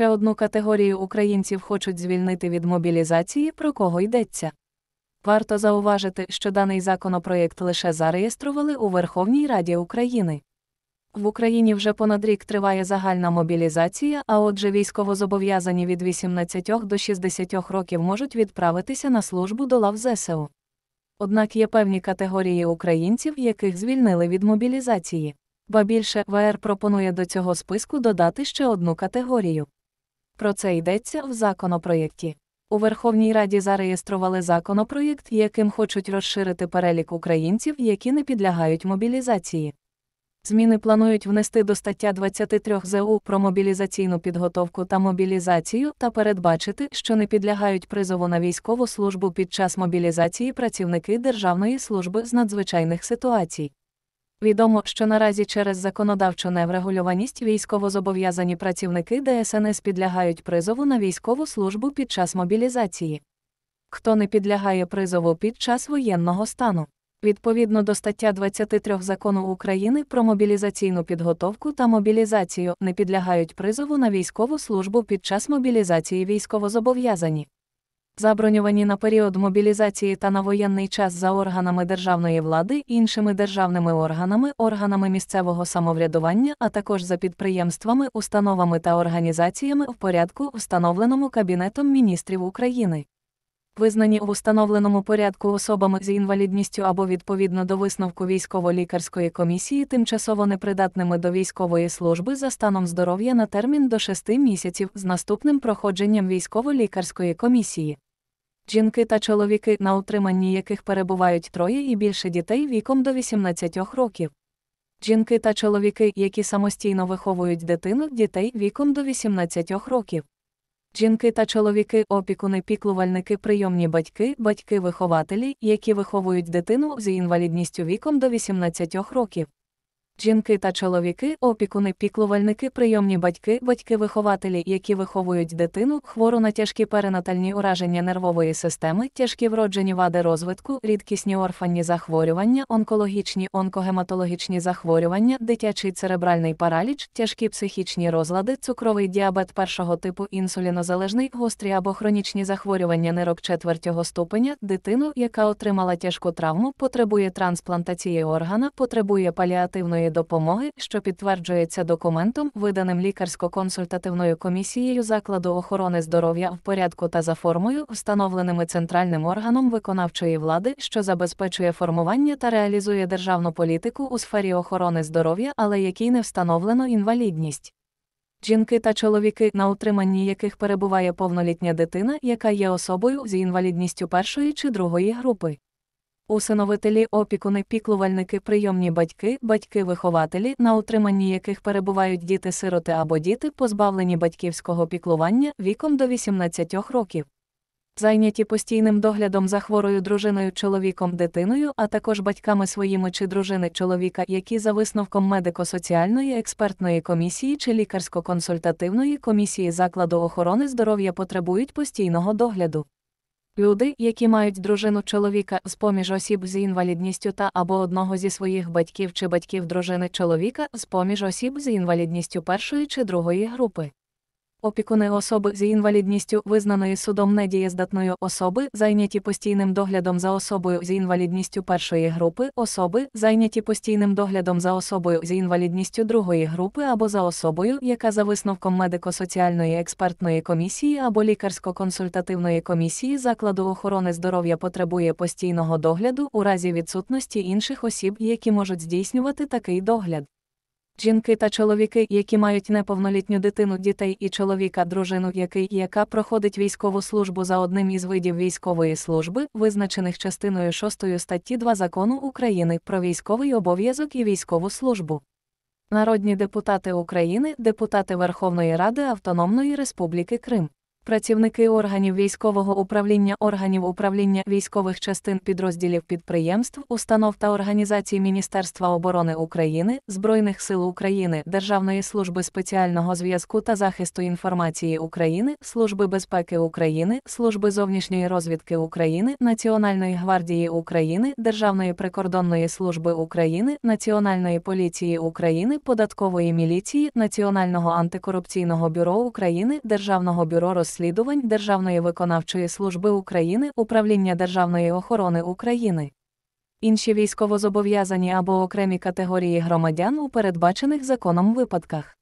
ще одну категорію українців хочуть звільнити від мобілізації, про кого йдеться. Варто зауважити, що даний законопроєкт лише зареєстрували у Верховній Раді України. В Україні вже понад рік триває загальна мобілізація, а отже, військовозобов'язані від 18 до 60 років можуть відправитися на службу до лав ЗСУ. Однак є певні категорії українців, яких звільнили від мобілізації. Ба більше ВР пропонує до цього списку додати ще одну категорію. Про це йдеться в законопроєкті. У Верховній Раді зареєстрували законопроєкт, яким хочуть розширити перелік українців, які не підлягають мобілізації. Зміни планують внести до стаття 23 ЗУ про мобілізаційну підготовку та мобілізацію та передбачити, що не підлягають призову на військову службу під час мобілізації працівники Державної служби з надзвичайних ситуацій. Відомо, що наразі через законодавчу неврегульованість військовозобов'язані працівники ДСНС підлягають призову на військову службу під час мобілізації. Хто не підлягає призову під час воєнного стану? Відповідно до стаття 23 закону України про мобілізаційну підготовку та мобілізацію не підлягають призову на військову службу під час мобілізації військовозобов'язані. Забронювані на період мобілізації та на воєнний час за органами державної влади, іншими державними органами, органами місцевого самоврядування, а також за підприємствами, установами та організаціями в порядку, встановленому Кабінетом міністрів України. Визнані в установленому порядку особами з інвалідністю або відповідно до висновку військово-лікарської комісії, тимчасово непридатними до військової служби за станом здоров'я на термін до 6 місяців з наступним проходженням військово-лікарської комісії жінки та чоловіки, на утриманні яких перебувають троє і більше дітей віком до 18 років. Жінки та чоловіки, які самостійно виховують дитину дітей віком до 18 років. Жінки та чоловіки, опікуни, піклувальники, прийомні батьки, батьки-вихователі, які виховують дитину з інвалідністю віком до 18 років. Жінки та чоловіки, опікуни, піклувальники, прийомні батьки, батьки-вихователі, які виховують дитину, хвору на тяжкі перинатальні ураження нервової системи, тяжкі вроджені вади розвитку, рідкісні орфанні захворювання, онкологічні, онкогематологічні захворювання, дитячий церебральний параліч, тяжкі психічні розлади, цукровий діабет першого типу інсулінозалежний, гострі або хронічні захворювання нирок четвертього ступеня, дитину, яка отримала тяжку травму, потребує трансплантації органа, потребує паліативної допомоги, що підтверджується документом, виданим лікарсько-консультативною комісією закладу охорони здоров'я в порядку та за формою, встановленими центральним органом виконавчої влади, що забезпечує формування та реалізує державну політику у сфері охорони здоров'я, але якій не встановлено інвалідність. Жінки та чоловіки, на утриманні яких перебуває повнолітня дитина, яка є особою з інвалідністю першої чи другої групи усиновителі, опікуни, піклувальники, прийомні батьки, батьки-вихователі, на утриманні яких перебувають діти-сироти або діти, позбавлені батьківського піклування віком до 18 років. Зайняті постійним доглядом за хворою дружиною, чоловіком, дитиною, а також батьками своїми чи дружини чоловіка, які за висновком медико-соціальної експертної комісії чи лікарсько-консультативної комісії закладу охорони здоров'я потребують постійного догляду. Люди, які мають дружину чоловіка з поміж осіб з інвалідністю та або одного зі своїх батьків чи батьків дружини чоловіка з поміж осіб з інвалідністю першої чи другої групи. Опікуни особи з інвалідністю, визнаної судом недієздатною особи, зайняті постійним доглядом за особою з інвалідністю першої групи, особи, зайняті постійним доглядом за особою з інвалідністю другої групи або за особою, яка за висновком медико-соціальної експертної комісії або лікарсько-консультативної комісії закладу охорони здоров'я потребує постійного догляду у разі відсутності інших осіб, які можуть здійснювати такий догляд. Жінки та чоловіки, які мають неповнолітню дитину дітей і чоловіка, дружину, який яка проходить військову службу за одним із видів військової служби, визначених частиною 6 статті 2 закону України про військовий обов'язок і військову службу. Народні депутати України, депутати Верховної Ради Автономної Республіки Крим. Працівники органів військового управління, органів управління військових частин підрозділів підприємств, установ та організацій Міністерства оборони України, Збройних сил України, Державної служби спеціального зв'язку та захисту інформації України, Служби безпеки України, Служби зовнішньої розвідки України, Національної гвардії України, Державної прикордонної служби України, Національної поліції України, податкової міліції, Національного антикорупційного бюро України, Державного бюро розслідування розслідувань Державної виконавчої служби України Управління Державної охорони України. Інші військовозобов'язані або окремі категорії громадян у передбачених законом випадках.